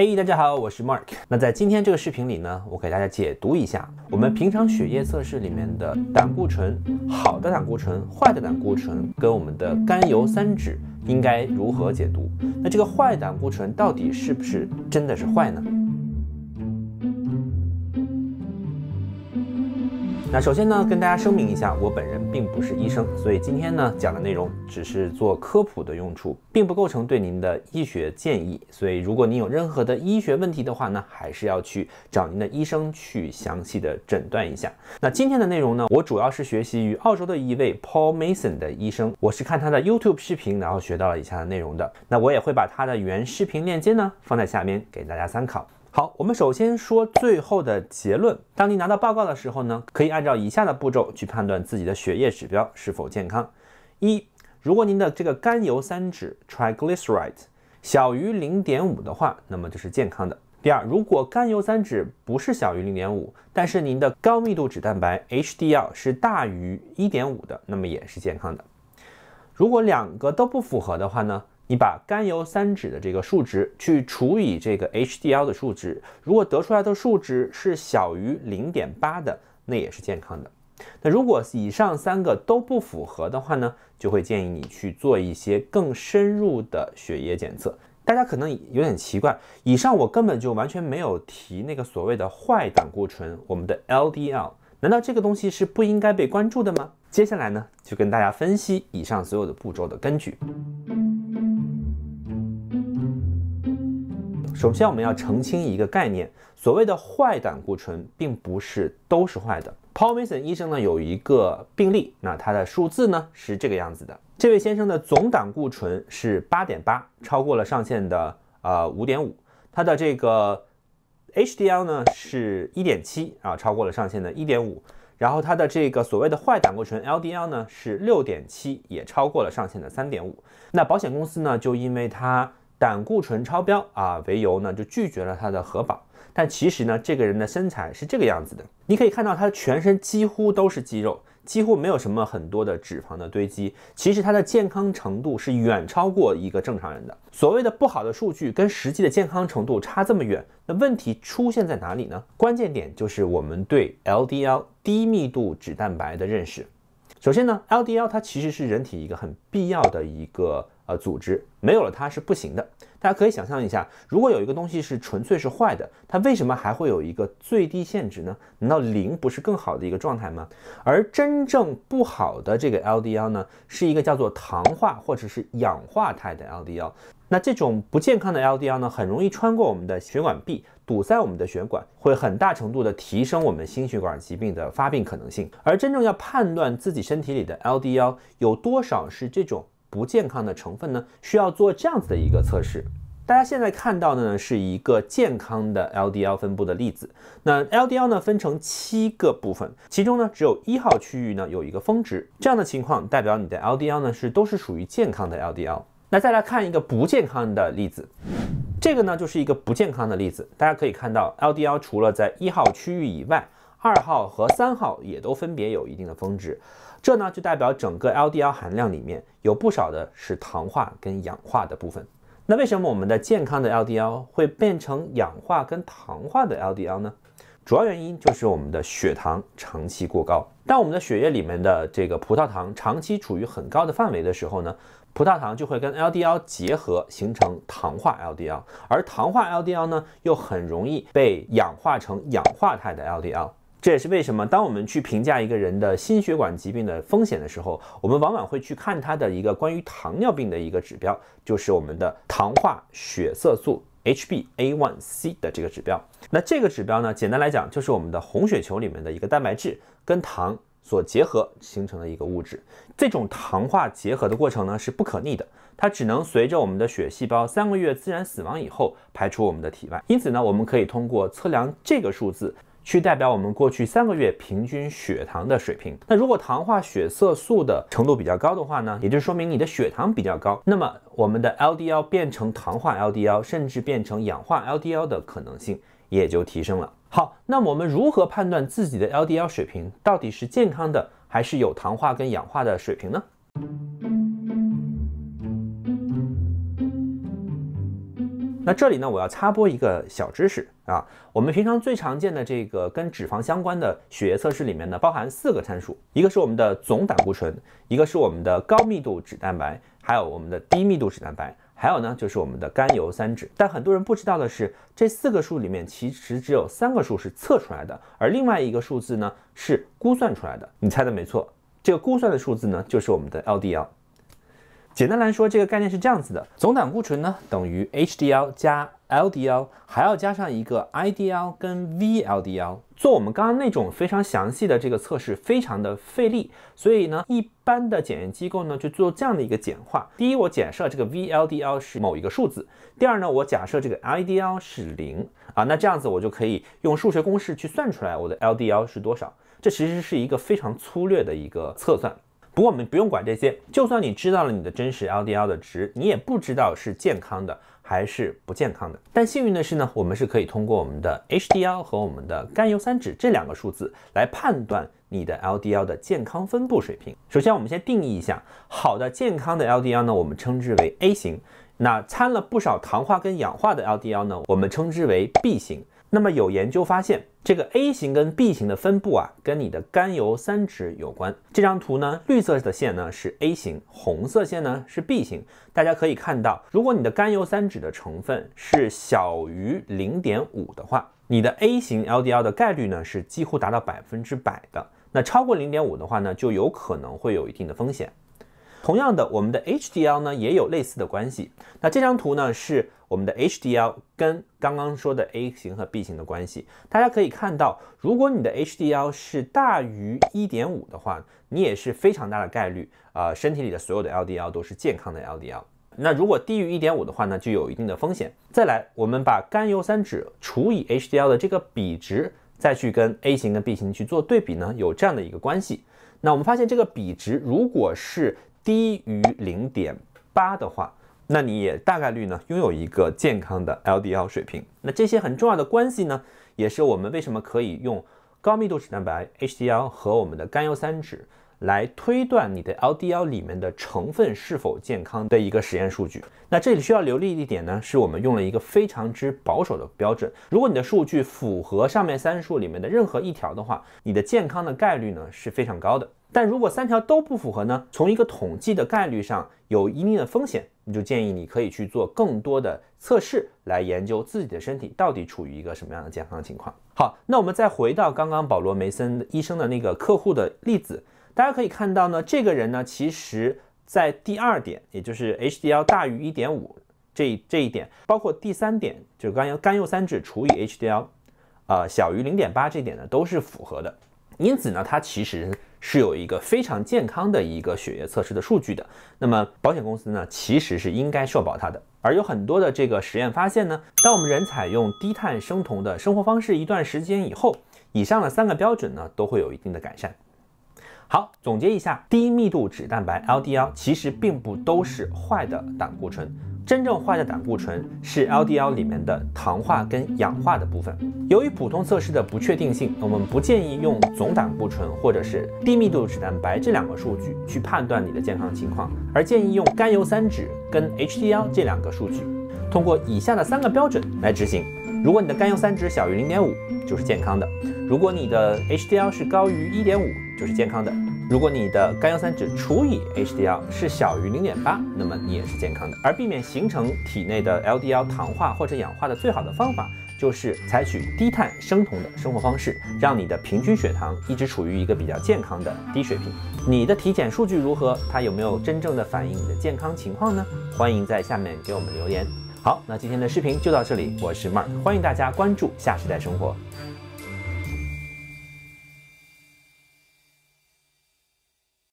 嘿，大家好，我是 Mark。那在今天这个视频里呢，我给大家解读一下我们平常血液测试里面的胆固醇，好的胆固醇、坏的胆固醇跟我们的甘油三酯应该如何解读？那这个坏胆固醇到底是不是真的是坏呢？那首先呢，跟大家声明一下，我本人并不是医生，所以今天呢讲的内容只是做科普的用处，并不构成对您的医学建议。所以，如果您有任何的医学问题的话呢，还是要去找您的医生去详细的诊断一下。那今天的内容呢，我主要是学习于澳洲的一位 Paul Mason 的医生，我是看他的 YouTube 视频，然后学到了以下的内容的。那我也会把他的原视频链接呢放在下面给大家参考。好，我们首先说最后的结论。当您拿到报告的时候呢，可以按照以下的步骤去判断自己的血液指标是否健康。一，如果您的这个甘油三酯 （triglyceride） 小于零点五的话，那么就是健康的。第二，如果甘油三酯不是小于零点五，但是您的高密度脂蛋白 （HDL） 是大于一点五的，那么也是健康的。如果两个都不符合的话呢？你把甘油三酯的这个数值去除以这个 HDL 的数值，如果得出来的数值是小于零点八的，那也是健康的。那如果以上三个都不符合的话呢，就会建议你去做一些更深入的血液检测。大家可能有点奇怪，以上我根本就完全没有提那个所谓的坏胆固醇，我们的 LDL。难道这个东西是不应该被关注的吗？接下来呢，就跟大家分析以上所有的步骤的根据。首先，我们要澄清一个概念：所谓的坏胆固醇，并不是都是坏的。Paul Mason 医生呢有一个病例，那他的数字呢是这个样子的：这位先生的总胆固醇是八点八，超过了上限的呃五点五，他的这个。HDL 呢是一点七啊，超过了上限的一点五，然后它的这个所谓的坏胆固醇 LDL 呢是六点七，也超过了上限的三点五。那保险公司呢就因为它胆固醇超标啊为由呢就拒绝了他的核保，但其实呢这个人的身材是这个样子的，你可以看到他全身几乎都是肌肉。几乎没有什么很多的脂肪的堆积，其实它的健康程度是远超过一个正常人的。所谓的不好的数据跟实际的健康程度差这么远，那问题出现在哪里呢？关键点就是我们对 LDL 低密度脂蛋白的认识。首先呢，LDL 它其实是人体一个很必要的一个。呃，组织没有了它是不行的。大家可以想象一下，如果有一个东西是纯粹是坏的，它为什么还会有一个最低限值呢？难道零不是更好的一个状态吗？而真正不好的这个 LDL 呢，是一个叫做糖化或者是氧化态的 LDL。那这种不健康的 LDL 呢，很容易穿过我们的血管壁，堵塞我们的血管，会很大程度的提升我们心血管疾病的发病可能性。而真正要判断自己身体里的 LDL 有多少是这种。不健康的成分呢，需要做这样子的一个测试。大家现在看到的呢，是一个健康的 LDL 分布的例子。那 LDL 呢，分成七个部分，其中呢，只有一号区域呢有一个峰值，这样的情况代表你的 LDL 呢是都是属于健康的 LDL。那再来看一个不健康的例子，这个呢就是一个不健康的例子。大家可以看到，LDL 除了在一号区域以外。二号和三号也都分别有一定的峰值，这呢就代表整个 LDL 含量里面有不少的是糖化跟氧化的部分。那为什么我们的健康的 LDL 会变成氧化跟糖化的 LDL 呢？主要原因就是我们的血糖长期过高。当我们的血液里面的这个葡萄糖长期处于很高的范围的时候呢，葡萄糖就会跟 LDL 结合形成糖化 LDL，而糖化 LDL 呢又很容易被氧化成氧化态的 LDL。这也是为什么，当我们去评价一个人的心血管疾病的风险的时候，我们往往会去看他的一个关于糖尿病的一个指标，就是我们的糖化血色素 （HbA1c） 的这个指标。那这个指标呢，简单来讲就是我们的红血球里面的一个蛋白质跟糖所结合形成的一个物质。这种糖化结合的过程呢是不可逆的，它只能随着我们的血细胞三个月自然死亡以后排出我们的体外。因此呢，我们可以通过测量这个数字。去代表我们过去三个月平均血糖的水平。那如果糖化血色素的程度比较高的话呢，也就说明你的血糖比较高。那么我们的 LDL 变成糖化 LDL，甚至变成氧化 LDL 的可能性也就提升了。好，那我们如何判断自己的 LDL 水平到底是健康的，还是有糖化跟氧化的水平呢？那这里呢，我要插播一个小知识啊。我们平常最常见的这个跟脂肪相关的血液测试里面呢，包含四个参数，一个是我们的总胆固醇，一个是我们的高密度脂蛋白，还有我们的低密度脂蛋白，还有呢就是我们的甘油三酯。但很多人不知道的是，这四个数里面其实只有三个数是测出来的，而另外一个数字呢是估算出来的。你猜的没错，这个估算的数字呢就是我们的 LDL。简单来说，这个概念是这样子的：总胆固醇呢等于 HDL 加 LDL，还要加上一个 IDL 跟 VLDL。做我们刚刚那种非常详细的这个测试，非常的费力。所以呢，一般的检验机构呢，就做这样的一个简化：第一，我假设这个 VLDL 是某一个数字；第二呢，我假设这个 IDL 是零啊，那这样子我就可以用数学公式去算出来我的 LDL 是多少。这其实是一个非常粗略的一个测算。不过我们不用管这些，就算你知道了你的真实 LDL 的值，你也不知道是健康的还是不健康的。但幸运的是呢，我们是可以通过我们的 HDL 和我们的甘油三酯这两个数字来判断你的 LDL 的健康分布水平。首先，我们先定义一下，好的、健康的 LDL 呢，我们称之为 A 型；那掺了不少糖化跟氧化的 LDL 呢，我们称之为 B 型。那么有研究发现，这个 A 型跟 B 型的分布啊，跟你的甘油三酯有关。这张图呢，绿色的线呢是 A 型，红色线呢是 B 型。大家可以看到，如果你的甘油三酯的成分是小于零点五的话，你的 A 型 LDL 的概率呢是几乎达到百分之百的。那超过零点五的话呢，就有可能会有一定的风险。同样的，我们的 HDL 呢也有类似的关系。那这张图呢是我们的 HDL 跟刚刚说的 A 型和 B 型的关系。大家可以看到，如果你的 HDL 是大于一点五的话，你也是非常大的概率啊，身体里的所有的 LDL 都是健康的 LDL。那如果低于一点五的话呢，就有一定的风险。再来，我们把甘油三酯除以 HDL 的这个比值，再去跟 A 型跟 B 型去做对比呢，有这样的一个关系。那我们发现这个比值如果是低于零点八的话，那你也大概率呢拥有一个健康的 LDL 水平。那这些很重要的关系呢，也是我们为什么可以用高密度脂蛋白 HDL 和我们的甘油三酯来推断你的 LDL 里面的成分是否健康的一个实验数据。那这里需要留意一点呢，是我们用了一个非常之保守的标准。如果你的数据符合上面三数里面的任何一条的话，你的健康的概率呢是非常高的。但如果三条都不符合呢？从一个统计的概率上，有一定的风险，你就建议你可以去做更多的测试，来研究自己的身体到底处于一个什么样的健康情况。好，那我们再回到刚刚保罗梅森医生的那个客户的例子，大家可以看到呢，这个人呢，其实在第二点，也就是 HDL 大于一点五这这一点，包括第三点，就是甘油甘油三酯除以 HDL，呃，小于零点八这点呢，都是符合的。因此呢，他其实。是有一个非常健康的一个血液测试的数据的，那么保险公司呢，其实是应该社保它的。而有很多的这个实验发现呢，当我们人采用低碳生酮的生活方式一段时间以后，以上的三个标准呢，都会有一定的改善。好，总结一下，低密度脂蛋白 LDL 其实并不都是坏的胆固醇。真正坏的胆固醇是 LDL 里面的糖化跟氧化的部分。由于普通测试的不确定性，我们不建议用总胆固醇或者是低密度脂蛋白这两个数据去判断你的健康情况，而建议用甘油三酯跟 HDL 这两个数据，通过以下的三个标准来执行：如果你的甘油三酯小于零点五，就是健康的；如果你的 HDL 是高于一点五，就是健康的。如果你的甘油三酯除以 HDL 是小于零点八，那么你也是健康的。而避免形成体内的 LDL 糖化或者氧化的最好的方法，就是采取低碳生酮的生活方式，让你的平均血糖一直处于一个比较健康的低水平。你的体检数据如何？它有没有真正的反映你的健康情况呢？欢迎在下面给我们留言。好，那今天的视频就到这里，我是 Mark，欢迎大家关注下时代生活。